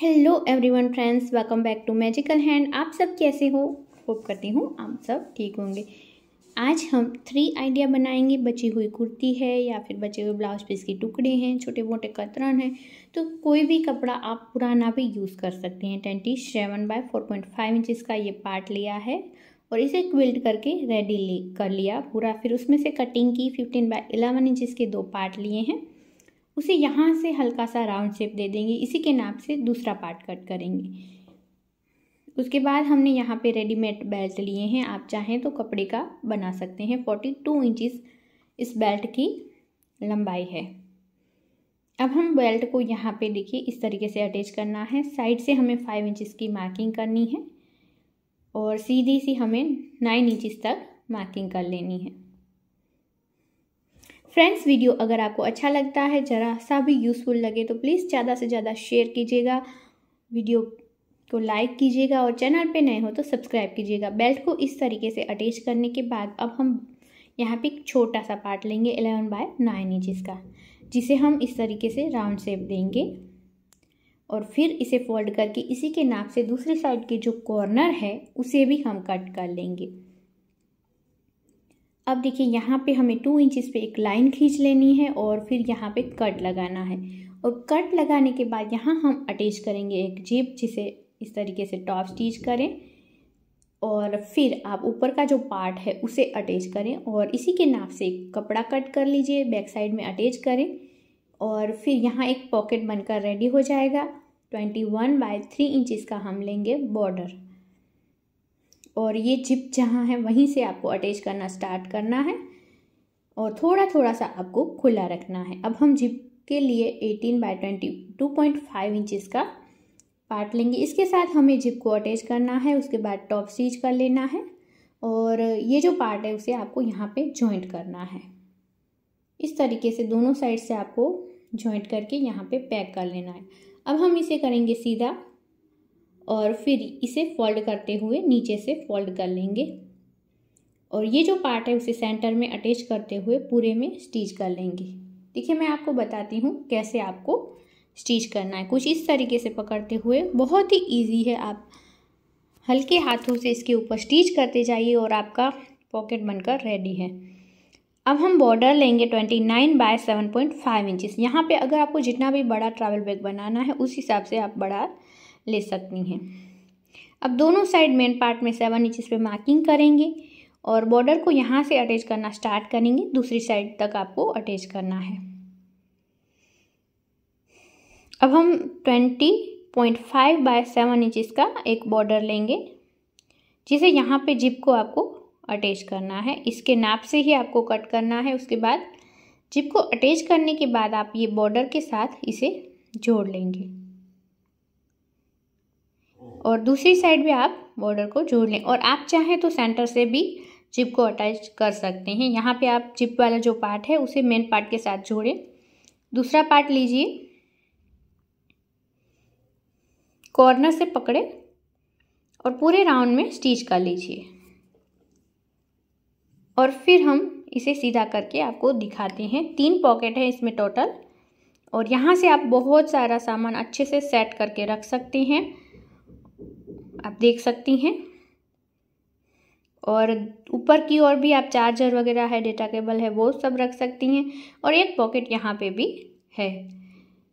hello everyone friends welcome back to magical hand आप सब कैसे हो होप करती हूँ आप सब ठीक होंगे आज हम थ्री आइडिया बनाएंगे बची हुई कुर्ती है या फिर बचे हुए ब्लाउज पीस के टुकड़े हैं छोटे मोटे कतरन हैं तो कोई भी कपड़ा आप पुराना भी यूज़ कर सकते हैं twenty seven by four point five inches का ये पार्ट लिया है और इसे क्विल्ट करके रेडी कर लिया पूरा फिर उसमें से कटिंग की फिफ्टीन बाय एलेवन इंचज़ के दो पार्ट लिए हैं उसे यहाँ से हल्का सा राउंड शेप दे देंगे इसी के नाप से दूसरा पार्ट कट करेंगे उसके बाद हमने यहाँ पे रेडीमेड बेल्ट लिए हैं आप चाहें तो कपड़े का बना सकते हैं फोर्टी टू इंचिस इस बेल्ट की लंबाई है अब हम बेल्ट को यहाँ पे देखिए इस तरीके से अटैच करना है साइड से हमें फाइव इंचिस की मार्किंग करनी है और सीधी सी हमें नाइन इंचिस तक मार्किंग कर लेनी है फ्रेंड्स वीडियो अगर आपको अच्छा लगता है ज़रा सा भी यूज़फुल लगे तो प्लीज़ ज़्यादा से ज़्यादा शेयर कीजिएगा वीडियो को लाइक कीजिएगा और चैनल पे नए हो तो सब्सक्राइब कीजिएगा बेल्ट को इस तरीके से अटैच करने के बाद अब हम यहाँ पे एक छोटा सा पार्ट लेंगे एलेवन बाय नाइन इंचज़ का जिसे हम इस तरीके से राउंड शेप देंगे और फिर इसे फोल्ड करके इसी के नाप से दूसरी साइड के जो कॉर्नर है उसे भी हम कट कर लेंगे अब देखिए यहाँ पे हमें टू इंचज़ पे एक लाइन खींच लेनी है और फिर यहाँ पे कट लगाना है और कट लगाने के बाद यहाँ हम अटैच करेंगे एक जेब जिसे इस तरीके से टॉप स्टिच करें और फिर आप ऊपर का जो पार्ट है उसे अटैच करें और इसी के नाप से कपड़ा कट कर लीजिए बैक साइड में अटैच करें और फिर यहाँ एक पॉकेट बनकर रेडी हो जाएगा twenty one by three inches का हम लेंगे बॉर्डर और ये जिप जहाँ है वहीं से आपको अटैच करना स्टार्ट करना है और थोड़ा थोड़ा सा आपको खुला रखना है अब हम जिप के लिए 18 बाय 20 2.5 इंचेस का पार्ट लेंगे इसके साथ हमें जिप को अटैच करना है उसके बाद टॉप स्टिच कर लेना है और ये जो पार्ट है उसे आपको यहाँ पे जॉइंट करना है इस तरीके से दोनों साइड से आपको जॉइंट करके यहाँ पे पैक कर लेना है अब हम इसे करेंगे सीधा और फिर इसे फोल्ड करते हुए नीचे से फोल्ड कर लेंगे और ये जो पार्ट है उसे सेंटर में अटैच करते हुए पूरे में स्टिच कर लेंगे देखिए मैं आपको बताती हूँ कैसे आपको स्टिच करना है कुछ इस तरीके से पकड़ते हुए बहुत ही इजी है आप हल्के हाथों से इसके ऊपर स्टिच करते जाइए और आपका पॉकेट बनकर रेडी है अब हम बॉर्डर लेंगे twenty nine by seven point five inches यहाँ पर अगर आपको जितना भी बड़ा ट्रैवल बैग बनाना है उस हिसाब से आप बड़ा ले सकती हैं अब दोनों साइड मेन पार्ट में सेवन इंच पे मार्किंग करेंगे और बॉर्डर को यहाँ से अटैच करना स्टार्ट करेंगे दूसरी साइड तक आपको अटैच करना है अब हम twenty point five by seven inch का एक बॉर्डर लेंगे जिसे यहाँ पे जिप को आपको अटैच करना है इसके नाप से ही आपको कट करना है उसके बाद जिप को अटैच करने के बाद आप ये बॉर्डर के साथ इसे जोड़ लेंगे और दूसरी साइड भी आप बॉर्डर को जोड़ लें और आप चाहें तो सेंटर से भी जिप को अटैच कर सकते हैं यहाँ पे आप जिप वाला जो पार्ट है उसे मेन पार्ट के साथ जोड़ें दूसरा पार्ट लीजिए कॉर्नर से पकड़े और पूरे राउंड में स्टिच कर लीजिए और फिर हम इसे सीधा करके आपको दिखाते हैं तीन पॉकेट है इसमें टोटल और यहाँ से आप बहुत सारा सामान अच्छे से सेट करके रख सकते हैं आप देख सकती हैं और ऊपर की ओर भी आप चार्जर वगैरह है डेटा केबल है वो सब रख सकती हैं और एक पॉकेट यहाँ पे भी है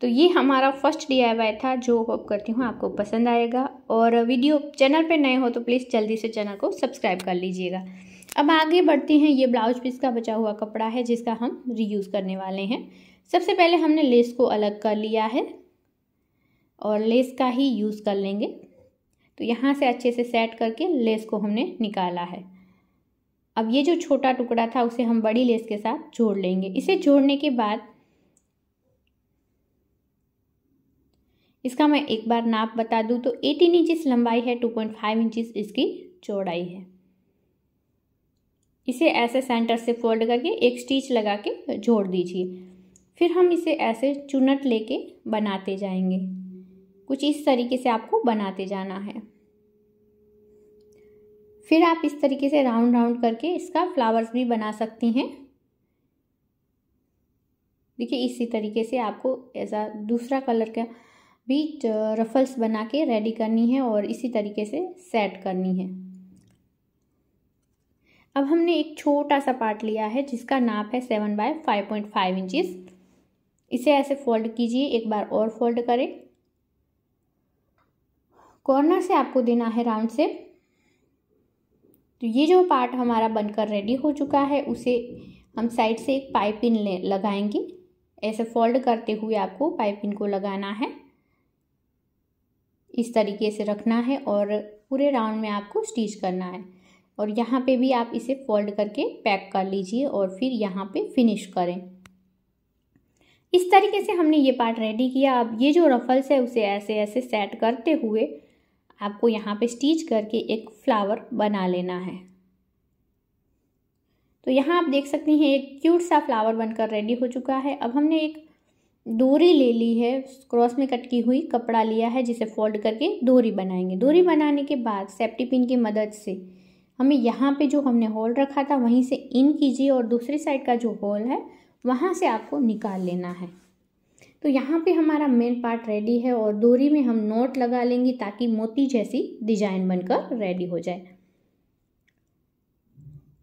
तो ये हमारा फर्स्ट डी था जो होप करती हूँ आपको पसंद आएगा और वीडियो चैनल पे नए हो तो प्लीज़ जल्दी से चैनल को सब्सक्राइब कर लीजिएगा अब आगे बढ़ते हैं ये ब्लाउज पीस का बचा हुआ कपड़ा है जिसका हम रीयूज़ करने वाले हैं सबसे पहले हमने लेस को अलग कर लिया है और लेस का ही यूज़ कर लेंगे तो यहाँ से अच्छे से सेट करके लेस को हमने निकाला है अब ये जो छोटा टुकड़ा था उसे हम बड़ी लेस के साथ जोड़ लेंगे इसे जोड़ने के बाद इसका मैं एक बार नाप बता दूं तो 18 इंचिस लंबाई है 2.5 इंचिस इसकी चौड़ाई है इसे ऐसे सेंटर से फोल्ड करके एक स्टिच लगा के जोड़ दीजिए फिर हम इसे ऐसे चुनट लेके बनाते जाएंगे कुछ इस तरीके से आपको बनाते जाना है फिर आप इस तरीके से राउंड राउंड करके इसका फ्लावर्स भी बना सकती हैं देखिए इसी तरीके से आपको ऐसा दूसरा कलर का भी रफल्स बना के रेडी करनी है और इसी तरीके से सेट करनी है अब हमने एक छोटा सा पार्ट लिया है जिसका नाप है seven by five point five inches इसे ऐसे फोल्ड कीजिए एक बार और फोल्ड करें कॉर्नर से आपको देना है राउंड से तो ये जो पार्ट हमारा बनकर रेडी हो चुका है उसे हम साइड से एक पाइपिन लगाएंगे ऐसे फोल्ड करते हुए आपको पाइपिन को लगाना है इस तरीके से रखना है और पूरे राउंड में आपको स्टिच करना है और यहाँ पे भी आप इसे फोल्ड करके पैक कर लीजिए और फिर यहाँ पे फिनिश करें इस तरीके से हमने ये पार्ट रेडी किया अब ये जो रफल्स है उसे ऐसे ऐसे सेट करते हुए आपको यहाँ पे स्टिच करके एक फ्लावर बना लेना है तो यहाँ आप देख सकते हैं एक क्यूट सा फ्लावर बनकर रेडी हो चुका है अब हमने एक दूरी ले ली है क्रॉस में कट की हुई कपड़ा लिया है जिसे फोल्ड करके दूरी बनाएंगे दूरी बनाने के बाद सेफ्टी पिन की मदद से हमें यहाँ पे जो हमने होल रखा था वहीं से इन कीजिए और दूसरी साइड का जो होल है वहाँ से आपको निकाल लेना है तो यहाँ पे हमारा मेन पार्ट रेडी है और दोरी में हम नोट लगा लेंगे ताकि मोती जैसी डिजाइन बनकर रेडी हो जाए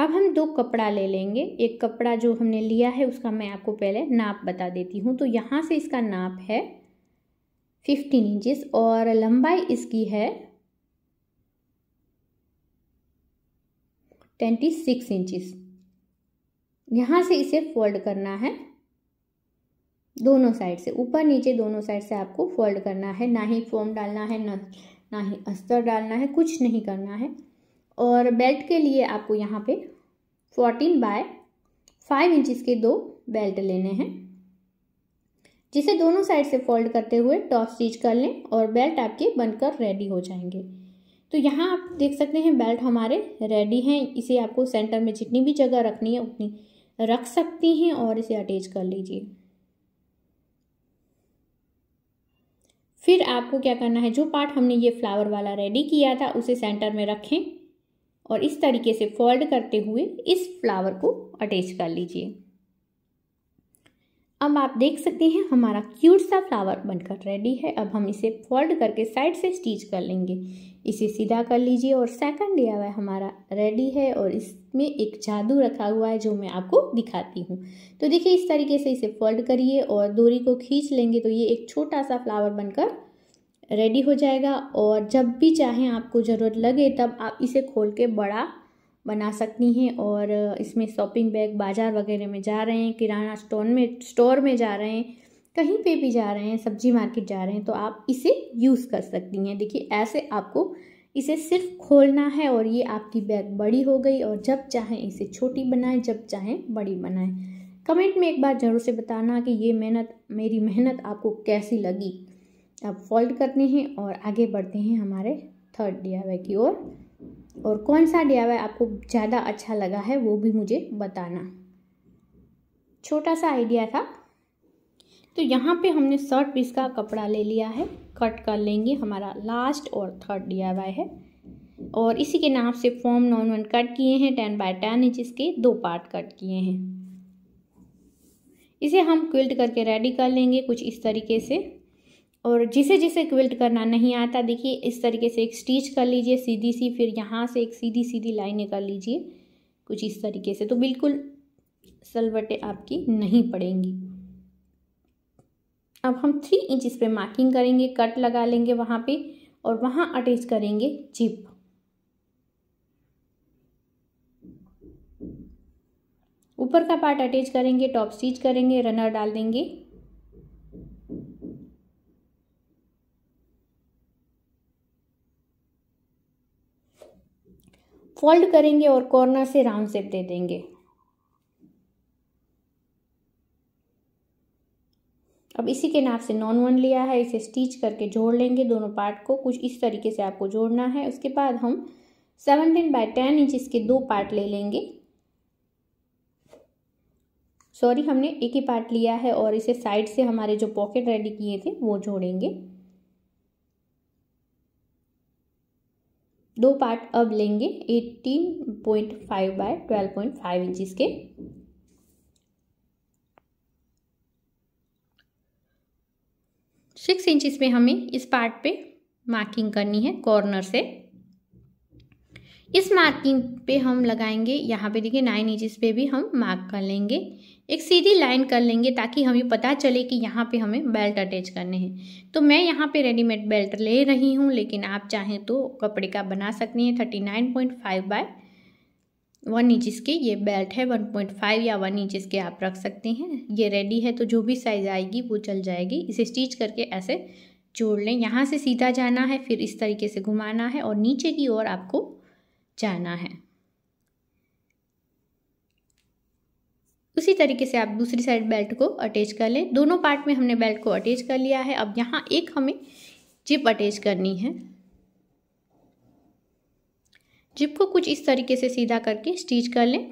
अब हम दो कपड़ा ले लेंगे एक कपड़ा जो हमने लिया है उसका मैं आपको पहले नाप बता देती हूँ तो यहाँ से इसका नाप है फिफ्टीन इंचेस और लंबाई इसकी है ट्वेंटी सिक्स इंचेस यहाँ से इसे फोल्ड करना है दोनों साइड से ऊपर नीचे दोनों साइड से आपको फोल्ड करना है ना ही फोम डालना है ना ना ही अस्तर डालना है कुछ नहीं करना है और बेल्ट के लिए आपको यहाँ पे फोर्टीन बाय फाइव इंचज़ के दो बेल्ट लेने हैं जिसे दोनों साइड से फोल्ड करते हुए टॉप स्टिच कर लें और बेल्ट आपके बनकर रेडी हो जाएंगे तो यहाँ आप देख सकते हैं बेल्ट हमारे रेडी हैं इसे आपको सेंटर में जितनी भी जगह रखनी है उतनी रख सकती हैं और इसे अटैच कर लीजिए फिर आपको क्या करना है जो पार्ट हमने ये फ्लावर वाला रेडी किया था उसे सेंटर में रखें और इस तरीके से फोल्ड करते हुए इस फ्लावर को अटैच कर लीजिए अब आप देख सकते हैं हमारा क्यूट सा फ्लावर बनकर रेडी है अब हम इसे फोल्ड करके साइड से स्टिच कर लेंगे इसे सीधा कर लीजिए और सेकंड डी हमारा रेडी है और इसमें एक जादू रखा हुआ है जो मैं आपको दिखाती हूँ तो देखिए इस तरीके से इसे फोल्ड करिए और दोरी को खींच लेंगे तो ये एक छोटा सा फ्लावर बनकर रेडी हो जाएगा और जब भी चाहें आपको ज़रूरत लगे तब आप इसे खोल के बड़ा बना सकती हैं और इसमें शॉपिंग बैग बाज़ार वगैरह में जा रहे हैं किराना स्टोर में स्टोर में जा रहे हैं कहीं पे भी जा रहे हैं सब्जी मार्केट जा रहे हैं तो आप इसे यूज़ कर सकती हैं देखिए ऐसे आपको इसे सिर्फ खोलना है और ये आपकी बैग बड़ी हो गई और जब चाहें इसे छोटी बनाएं जब चाहें बड़ी बनाएं कमेंट में एक बार ज़रूर से बताना कि ये मेहनत मेरी मेहनत आपको कैसी लगी अब आप फोल्ड करते हैं और आगे बढ़ते हैं हमारे थर्ड डी की ओर और कौन सा डी आई आपको ज़्यादा अच्छा लगा है वो भी मुझे बताना छोटा सा आइडिया था तो यहाँ पे हमने शर्ट पीस का कपड़ा ले लिया है कट कर लेंगे हमारा लास्ट और थर्ड डी है और इसी के नाम से फॉर्म नॉन वन कट किए हैं टेन बाय टेन इंच इसके दो पार्ट कट किए हैं इसे हम क्विल्ट करके रेडी कर लेंगे कुछ इस तरीके से और जिसे जिसे क्विल्ट करना नहीं आता देखिए इस तरीके से एक स्टिच कर लीजिए सीधी सी फिर यहाँ से एक सीधी सीधी लाइनें कर लीजिए कुछ इस तरीके से तो बिल्कुल सलवटें आपकी नहीं पड़ेंगी अब हम थ्री इंच इस पर मार्किंग करेंगे कट लगा लेंगे वहाँ पे और वहाँ अटैच करेंगे चिप ऊपर का पार्ट अटैच करेंगे टॉप स्टिच करेंगे रनर डाल देंगे फोल्ड करेंगे और कॉर्नर से राउंड शेप दे देंगे अब इसी के नाप से नॉन वन लिया है इसे स्टिच करके जोड़ लेंगे दोनों पार्ट को कुछ इस तरीके से आपको जोड़ना है उसके बाद हम सेवनटीन बाय टेन इंच इसके दो पार्ट ले लेंगे सॉरी हमने एक ही पार्ट लिया है और इसे साइड से हमारे जो पॉकेट रेडी किए थे वो जोड़ेंगे दो पार्ट अब लेंगे 18.5 point five by twelve point five inches के सिक्स इंचिस में हमें इस पार्ट पे मार्किंग करनी है कॉर्नर से इस मार्किंग पे हम लगाएंगे यहाँ पे देखिए नाइन इंचज़ पे भी हम मार्क कर लेंगे एक सीधी लाइन कर लेंगे ताकि हमें पता चले कि यहाँ पे हमें बेल्ट अटैच करने हैं तो मैं यहाँ पे रेडीमेड बेल्ट ले रही हूँ लेकिन आप चाहें तो कपड़े का बना सकती हैं thirty nine point five by one inches के ये बेल्ट है वन पॉइंट फाइव या वन इंचज़ के आप रख सकते हैं ये रेडी है तो जो भी साइज़ आएगी वो चल जाएगी इसे स्टिच करके ऐसे जोड़ लें यहाँ से सीधा जाना है फिर इस तरीके से घुमाना है और नीचे की ओर आपको जाना है उसी तरीके से आप दूसरी साइड बेल्ट को अटैच कर लें दोनों पार्ट में हमने बेल्ट को अटैच कर लिया है अब यहाँ एक हमें जिप अटैच करनी है जिप को कुछ इस तरीके से सीधा करके स्टिच कर लें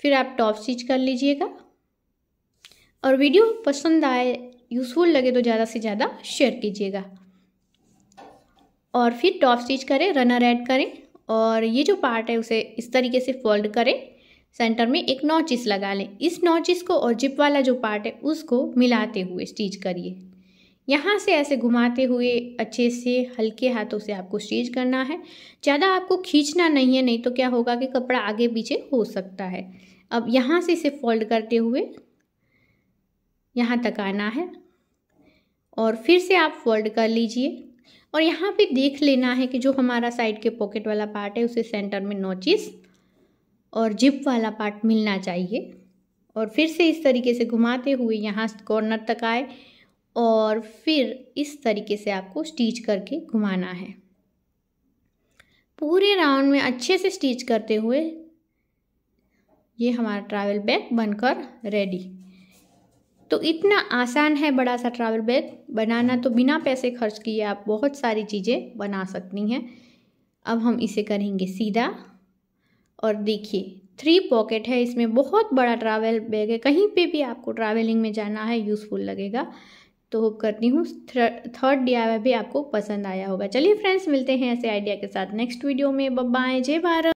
फिर आप टॉप स्टिच कर लीजिएगा और वीडियो पसंद आए यूज़फुल लगे तो ज़्यादा से ज़्यादा शेयर कीजिएगा और फिर टॉप स्टिच करें रनर ऐड करें और ये जो पार्ट है उसे इस तरीके से फोल्ड करें सेंटर में एक नॉचिस लगा लें इस नॉचिस को और जिप वाला जो पार्ट है उसको मिलाते हुए स्टिच करिए यहाँ से ऐसे घुमाते हुए अच्छे से हल्के हाथों से आपको स्टिच करना है ज़्यादा आपको खींचना नहीं है नहीं तो क्या होगा कि कपड़ा आगे पीछे हो सकता है अब यहाँ से इसे फोल्ड करते हुए यहाँ तक आना है और फिर से आप फोल्ड कर लीजिए और यहाँ पे देख लेना है कि जो हमारा साइड के पॉकेट वाला पार्ट है उसे सेंटर में नोचिस और जिप वाला पार्ट मिलना चाहिए और फिर से इस तरीके से घुमाते हुए यहाँ कॉर्नर तक आए और फिर इस तरीके से आपको स्टिच करके घुमाना है पूरे राउंड में अच्छे से स्टिच करते हुए ये हमारा ट्रैवल बैग बनकर रेडी तो इतना आसान है बड़ा सा ट्रैवल बैग बनाना तो बिना पैसे खर्च किए आप बहुत सारी चीज़ें बना सकती हैं अब हम इसे करेंगे सीधा और देखिए थ्री पॉकेट है इसमें बहुत बड़ा ट्रैवल बैग है कहीं पे भी आपको ट्रैवलिंग में जाना है यूज़फुल लगेगा तो होप करती हूँ थर्ड डी भी आपको पसंद आया होगा चलिए फ्रेंड्स मिलते हैं ऐसे आइडिया के साथ नेक्स्ट वीडियो में बब्बाएँ जय भारत